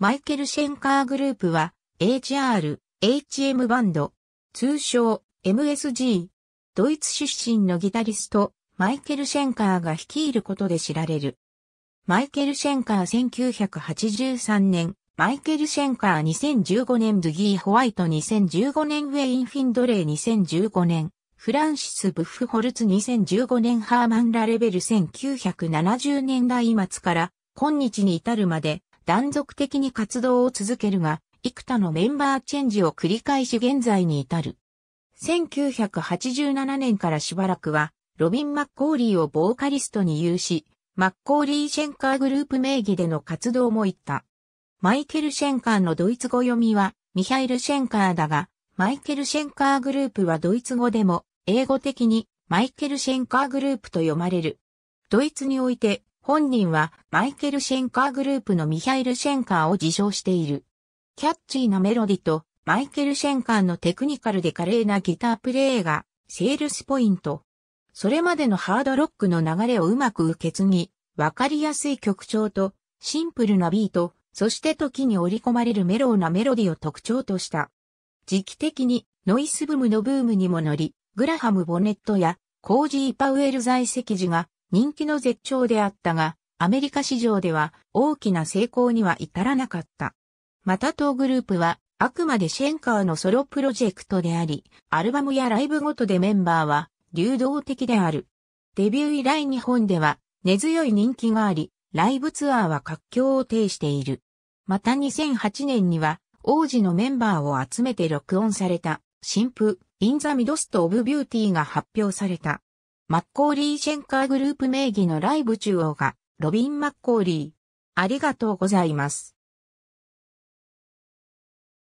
マイケル・シェンカーグループは HR、HM バンド、通称 MSG、ドイツ出身のギタリスト、マイケル・シェンカーが率いることで知られる。マイケル・シェンカー1983年、マイケル・シェンカー2015年ブギー・ホワイト2015年ウェイン・フィンドレー2015年、フランシス・ブッフホルツ2015年ハーマン・ラレベル1970年代末から今日に至るまで断続的に活動を続けるが、幾多のメンバーチェンジを繰り返し現在に至る。1987年からしばらくは、ロビン・マッコーリーをボーカリストに有し、マッコーリー・シェンカーグループ名義での活動も行った。マイケル・シェンカーのドイツ語読みは、ミハイル・シェンカーだが、マイケル・シェンカーグループはドイツ語でも、英語的にマイケル・シェンカーグループと読まれる。ドイツにおいて、本人はマイケル・シェンカーグループのミハイル・シェンカーを自称している。キャッチーなメロディとマイケル・シェンカーのテクニカルで華麗なギタープレイがセールスポイント。それまでのハードロックの流れをうまく受け継ぎ、わかりやすい曲調とシンプルなビート、そして時に織り込まれるメロウなメロディを特徴とした。時期的にノイスブームのブームにも乗り、グラハム・ボネットやコージー・パウエル在籍時が人気の絶頂であったが、アメリカ市場では大きな成功には至らなかった。また当グループはあくまでシェンカーのソロプロジェクトであり、アルバムやライブごとでメンバーは流動的である。デビュー以来日本では根強い人気があり、ライブツアーは活況を呈している。また2008年には王子のメンバーを集めて録音された新譜 In the Midst of Beauty が発表された。マッコーリーシェンカーグループ名義のライブ中央が、ロビン・マッコーリー。ありがとうございます。